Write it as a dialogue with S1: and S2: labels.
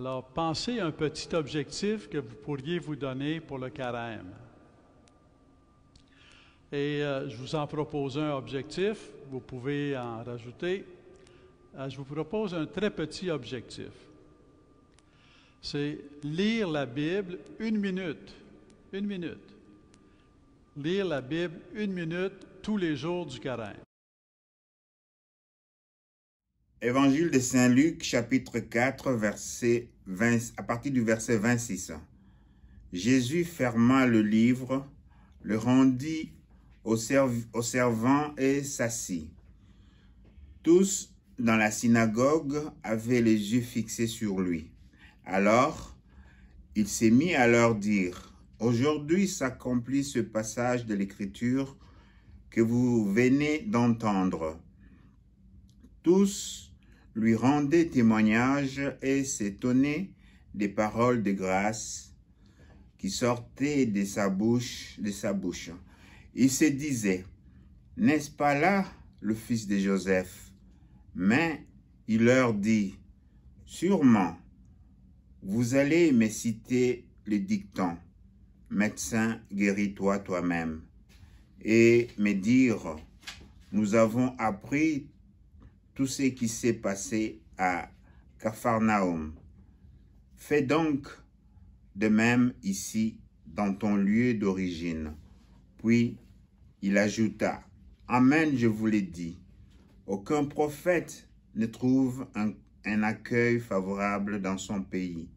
S1: Alors, pensez à un petit objectif que vous pourriez vous donner pour le carême. Et euh, je vous en propose un objectif, vous pouvez en rajouter. Euh, je vous propose un très petit objectif. C'est lire la Bible une minute. Une minute. Lire la Bible une minute tous les jours du carême.
S2: Évangile de Saint Luc, chapitre 4, verset 20, à partir du verset 26. Jésus ferma le livre, le rendit aux au servant et s'assit. Tous dans la synagogue avaient les yeux fixés sur lui. Alors, il s'est mis à leur dire, « Aujourd'hui s'accomplit ce passage de l'Écriture que vous venez d'entendre. » Tous lui rendait témoignage et s'étonnait des paroles de grâce qui sortaient de sa bouche. De sa bouche. Il se disait, n'est-ce pas là le fils de Joseph Mais il leur dit, sûrement, vous allez me citer le dicton, « médecin, guéris-toi toi-même, et me dire, nous avons appris tout ce qui s'est passé à Capharnaüm. Fais donc de même ici dans ton lieu d'origine. Puis il ajouta, Amen, je vous l'ai dit, aucun prophète ne trouve un accueil favorable dans son pays.